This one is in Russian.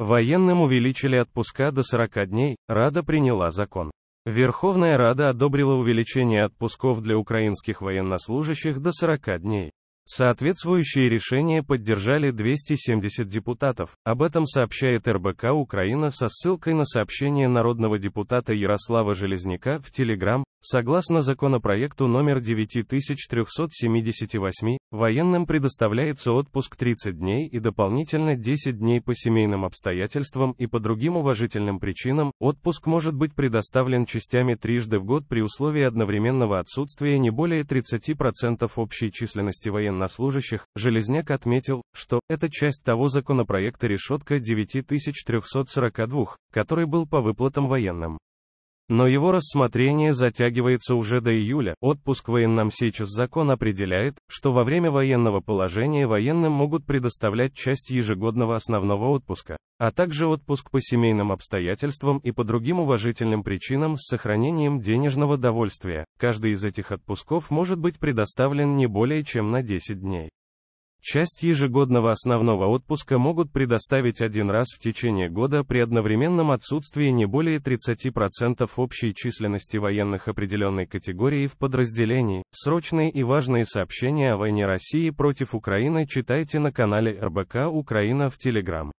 Военным увеличили отпуска до 40 дней, Рада приняла закон. Верховная Рада одобрила увеличение отпусков для украинских военнослужащих до 40 дней. Соответствующие решения поддержали 270 депутатов, об этом сообщает РБК Украина со ссылкой на сообщение народного депутата Ярослава Железняка в Телеграм, Согласно законопроекту номер 9378, военным предоставляется отпуск 30 дней и дополнительно 10 дней по семейным обстоятельствам и по другим уважительным причинам. Отпуск может быть предоставлен частями трижды в год при условии одновременного отсутствия не более 30% общей численности военнослужащих. Железняк отметил, что это часть того законопроекта решетка 9342, который был по выплатам военным. Но его рассмотрение затягивается уже до июля. Отпуск военным сейчас закон определяет, что во время военного положения военным могут предоставлять часть ежегодного основного отпуска, а также отпуск по семейным обстоятельствам и по другим уважительным причинам с сохранением денежного довольствия. Каждый из этих отпусков может быть предоставлен не более чем на 10 дней. Часть ежегодного основного отпуска могут предоставить один раз в течение года при одновременном отсутствии не более 30% общей численности военных определенной категории в подразделении. Срочные и важные сообщения о войне России против Украины читайте на канале РБК Украина в Телеграм.